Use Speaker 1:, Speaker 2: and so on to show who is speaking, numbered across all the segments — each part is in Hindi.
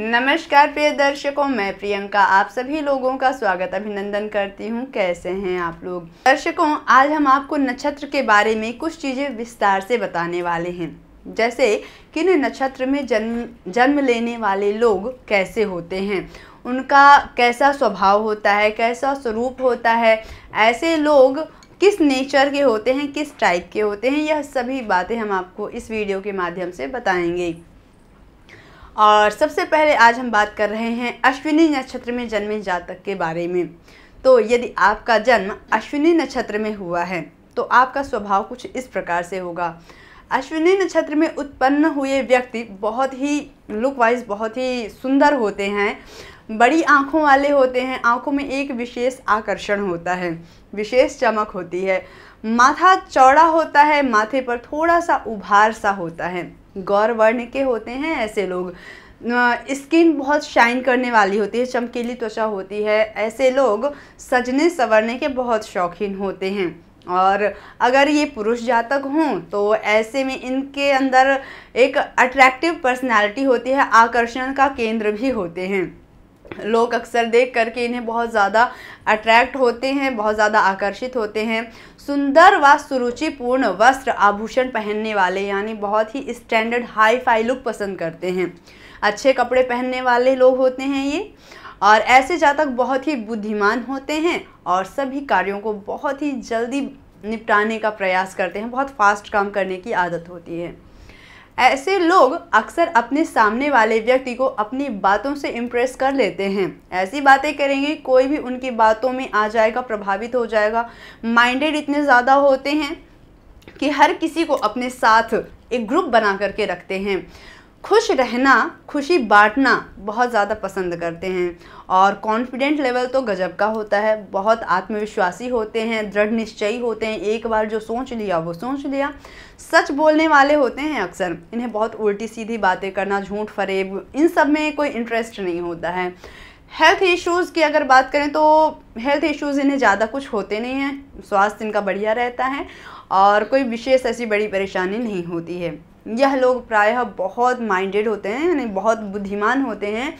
Speaker 1: नमस्कार प्रिय दर्शकों मैं प्रियंका आप सभी लोगों का स्वागत अभिनंदन करती हूँ कैसे हैं आप लोग दर्शकों आज हम आपको नक्षत्र के बारे में कुछ चीज़ें विस्तार से बताने वाले हैं जैसे किन नक्षत्र में जन्म जन्म लेने वाले लोग कैसे होते हैं उनका कैसा स्वभाव होता है कैसा स्वरूप होता है ऐसे लोग किस नेचर के होते हैं किस टाइप के होते हैं यह सभी बातें हम आपको इस वीडियो के माध्यम से बताएंगे और सबसे पहले आज हम बात कर रहे हैं अश्विनी नक्षत्र में जन्मे जातक के बारे में तो यदि आपका जन्म अश्विनी नक्षत्र में हुआ है तो आपका स्वभाव कुछ इस प्रकार से होगा अश्विनी नक्षत्र में उत्पन्न हुए व्यक्ति बहुत ही लुक वाइज बहुत ही सुंदर होते हैं बड़ी आँखों वाले होते हैं आँखों में एक विशेष आकर्षण होता है विशेष चमक होती है माथा चौड़ा होता है माथे पर थोड़ा सा उभार सा होता है गौर वर्ण के होते हैं ऐसे लोग स्किन बहुत शाइन करने वाली होती है चमकीली त्वचा होती है ऐसे लोग सजने संवरने के बहुत शौकीन होते हैं और अगर ये पुरुष जातक हों तो ऐसे में इनके अंदर एक अट्रैक्टिव पर्सनालिटी होती है आकर्षण का केंद्र भी होते हैं लोग अक्सर देख करके इन्हें बहुत ज़्यादा अट्रैक्ट होते हैं बहुत ज़्यादा आकर्षित होते हैं सुंदर व सुरुचिपूर्ण वस्त्र आभूषण पहनने वाले यानी बहुत ही स्टैंडर्ड हाई फाई लुक पसंद करते हैं अच्छे कपड़े पहनने वाले लोग होते हैं ये और ऐसे जातक बहुत ही बुद्धिमान होते हैं और सभी कार्यों को बहुत ही जल्दी निपटाने का प्रयास करते हैं बहुत फास्ट काम करने की आदत होती है ऐसे लोग अक्सर अपने सामने वाले व्यक्ति को अपनी बातों से इम्प्रेस कर लेते हैं ऐसी बातें करेंगे कोई भी उनकी बातों में आ जाएगा प्रभावित हो जाएगा माइंडेड इतने ज़्यादा होते हैं कि हर किसी को अपने साथ एक ग्रुप बना करके रखते हैं खुश रहना खुशी बांटना बहुत ज़्यादा पसंद करते हैं और कॉन्फिडेंट लेवल तो गजब का होता है बहुत आत्मविश्वासी होते हैं दृढ़ निश्चयी होते हैं एक बार जो सोच लिया वो सोच लिया सच बोलने वाले होते हैं अक्सर इन्हें बहुत उल्टी सीधी बातें करना झूठ फरेब इन सब में कोई इंटरेस्ट नहीं होता है हेल्थ इश्यूज़ की अगर बात करें तो हेल्थ इश्यूज़ इन्हें ज़्यादा कुछ होते नहीं हैं स्वास्थ्य इनका बढ़िया रहता है और कोई विशेष ऐसी बड़ी परेशानी नहीं होती है यह लोग प्रायः बहुत माइंडेड होते हैं यानी बहुत बुद्धिमान होते हैं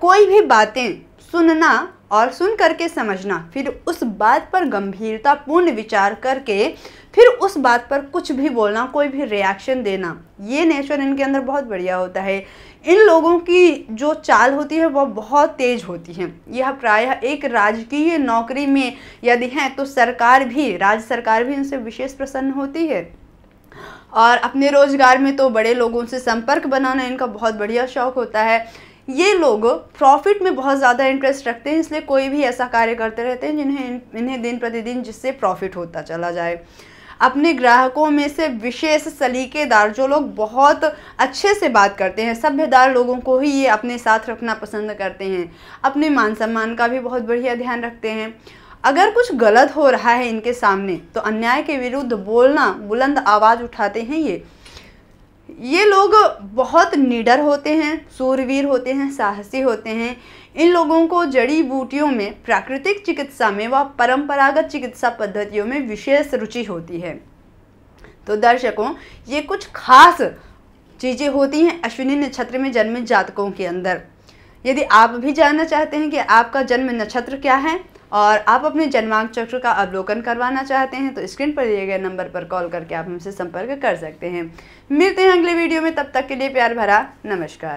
Speaker 1: कोई भी बातें सुनना और सुन करके समझना फिर उस बात पर गंभीरतापूर्ण विचार करके फिर उस बात पर कुछ भी बोलना कोई भी रिएक्शन देना ये नेचर इनके अंदर बहुत बढ़िया होता है इन लोगों की जो चाल होती है वह बहुत तेज़ होती है यह प्रायः एक राजकीय नौकरी में यदि हैं तो सरकार भी राज्य सरकार भी इनसे विशेष प्रसन्न होती है और अपने रोज़गार में तो बड़े लोगों से संपर्क बनाना इनका बहुत बढ़िया शौक़ होता है ये लोग प्रॉफिट में बहुत ज़्यादा इंटरेस्ट रखते हैं इसलिए कोई भी ऐसा कार्य करते रहते हैं जिन्हें इन्हें दिन प्रतिदिन जिससे प्रॉफिट होता चला जाए अपने ग्राहकों में से विशेष सलीकेदार जो लोग बहुत अच्छे से बात करते हैं सभ्यदार लोगों को ही ये अपने साथ रखना पसंद करते हैं अपने मान सम्मान का भी बहुत बढ़िया ध्यान रखते हैं अगर कुछ गलत हो रहा है इनके सामने तो अन्याय के विरुद्ध बोलना बुलंद आवाज़ उठाते हैं ये ये लोग बहुत निडर होते हैं सूरवीर होते हैं साहसी होते हैं इन लोगों को जड़ी बूटियों में प्राकृतिक चिकित्सा में व परंपरागत चिकित्सा पद्धतियों में विशेष रुचि होती है तो दर्शकों ये कुछ खास चीज़ें होती हैं अश्विनी नक्षत्र में जन्मे जातकों के अंदर यदि आप भी जानना चाहते हैं कि आपका जन्म नक्षत्र क्या है और आप अपने जन्मांक चक्र का अवलोकन करवाना चाहते हैं तो स्क्रीन पर दिए गए नंबर पर कॉल करके आप हमसे संपर्क कर सकते हैं मिलते हैं अगले वीडियो में तब तक के लिए प्यार भरा नमस्कार